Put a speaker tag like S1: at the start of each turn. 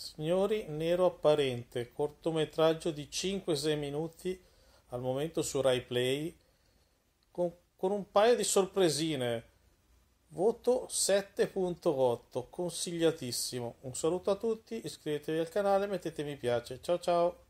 S1: Signori Nero Apparente, cortometraggio di 5-6 minuti al momento su Rai Play, con, con un paio di sorpresine. Voto 7.8, consigliatissimo. Un saluto a tutti, iscrivetevi al canale, mettete mi piace. Ciao ciao!